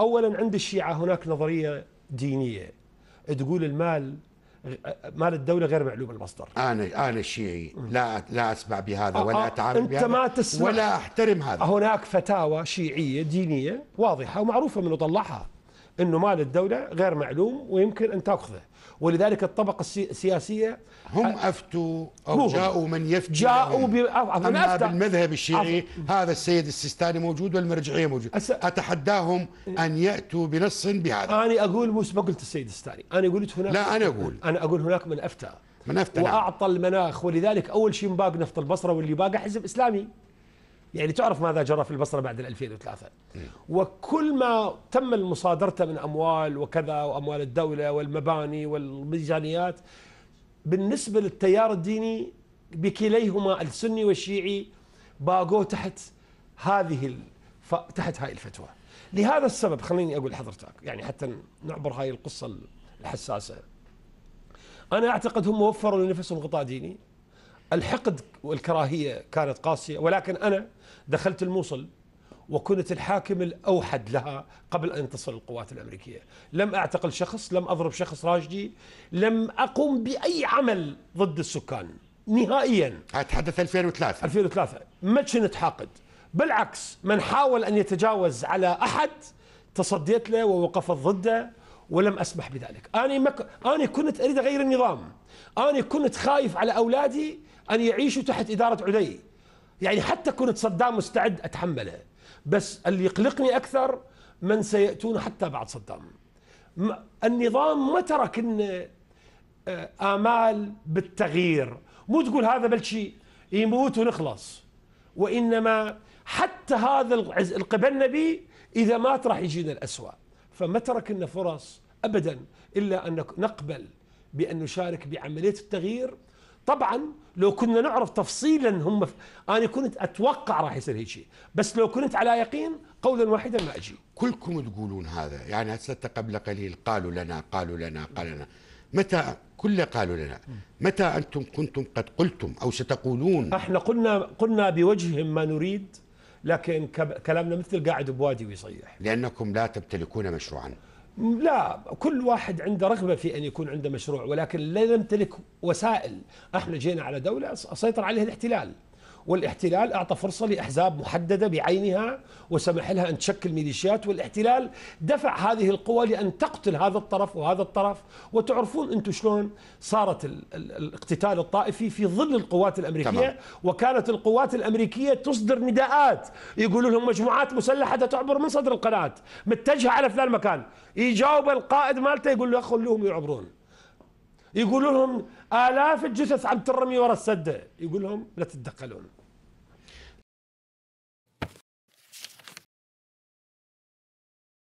أولا عند الشيعة هناك نظرية دينية تقول المال مال الدولة غير معلوم المصدر أنا أنا شيعي لا لا أسمع بهذا آه، ولا آه، أتعامل أنت بهذا ما تسمع ولا أحترم هذا هناك فتاوى شيعية دينية واضحة ومعروفة من طلعها انه مال الدوله غير معلوم ويمكن ان تاخذه ولذلك الطبقه السياسيه هم افتوا او جاءوا من يفتي جاءوا من أفتى بالمذهب الشيعي هذا السيد السيستاني موجود والمرجعيه موجود اتحداهم ان ياتوا بنص بهذا انا اقول مش ما قلت السيد السيستاني انا قلت هناك لا انا اقول انا اقول هناك من افتى من افتى نعم. واعطى المناخ ولذلك اول شيء باقي نفط البصره واللي باقى حزب اسلامي يعني تعرف ماذا جرى في البصرة بعد 2003 وكل ما تم المصادرة من أموال وكذا وأموال الدولة والمباني والميزانيات بالنسبة للتيار الديني بكليهما السني والشيعي باقوا تحت هذه الف... تحت هاي الفتوى لهذا السبب خليني أقول لحضرتك يعني حتى نعبر هاي القصة الحساسة أنا أعتقد هم وفروا لنفسهم غطاء ديني الحقد والكراهية كانت قاسية ولكن أنا دخلت الموصل وكنت الحاكم الأوحد لها قبل أن تصل القوات الأمريكية لم أعتقل شخص لم أضرب شخص راجدي لم أقوم بأي عمل ضد السكان نهائيا أتحدث 2003 2003 ما كنت حاقد بالعكس من حاول أن يتجاوز على أحد تصديت له ووقفت ضده ولم أسمح بذلك أنا, مك... أنا كنت أريد أغير النظام أنا كنت خايف على أولادي أن يعيشوا تحت إدارة عدي يعني حتى كنت صدام مستعد أتحمله بس اللي يقلقني أكثر من سيأتون حتى بعد صدام النظام ما ترك آه، آمال بالتغيير مو تقول هذا بلشي يموت ونخلص وإنما حتى هذا القبلنا به إذا مات راح يجينا الأسوأ فما ترك لنا فرص ابدا الا ان نقبل بان نشارك بعمليه التغيير طبعا لو كنا نعرف تفصيلا هم ف... انا كنت اتوقع راح يصير هيك شيء بس لو كنت على يقين قولا واحدا ما اجي كلكم تقولون هذا يعني هسه قبل قليل قالوا لنا قالوا لنا قالوا لنا متى كل قالوا لنا متى انتم كنتم قد قلتم او ستقولون احنا قلنا قلنا بوجههم ما نريد لكن كلامنا مثل قاعد بوادي ويصيح لأنكم لا تمتلكون مشروعا لا كل واحد عنده رغبة في أن يكون عنده مشروع ولكن لا نمتلك وسائل احنا جينا على دولة سيطر عليها الاحتلال والاحتلال أعطى فرصة لأحزاب محددة بعينها وسمح لها أن تشكل ميليشيات والاحتلال دفع هذه القوى لأن تقتل هذا الطرف وهذا الطرف وتعرفون أنتم شلون صارت الاقتتال الطائفي في ظل القوات الأمريكية تمام. وكانت القوات الأمريكية تصدر نداءات يقولوا لهم مجموعات مسلحة تعبر من صدر القناة متجهة على فلان مكان يجاوب القائد مالته يقول له خلوهم يعبرون يقول لهم آلاف الجثث عم ترمي ورا السدة يقول لهم لا تتدخلون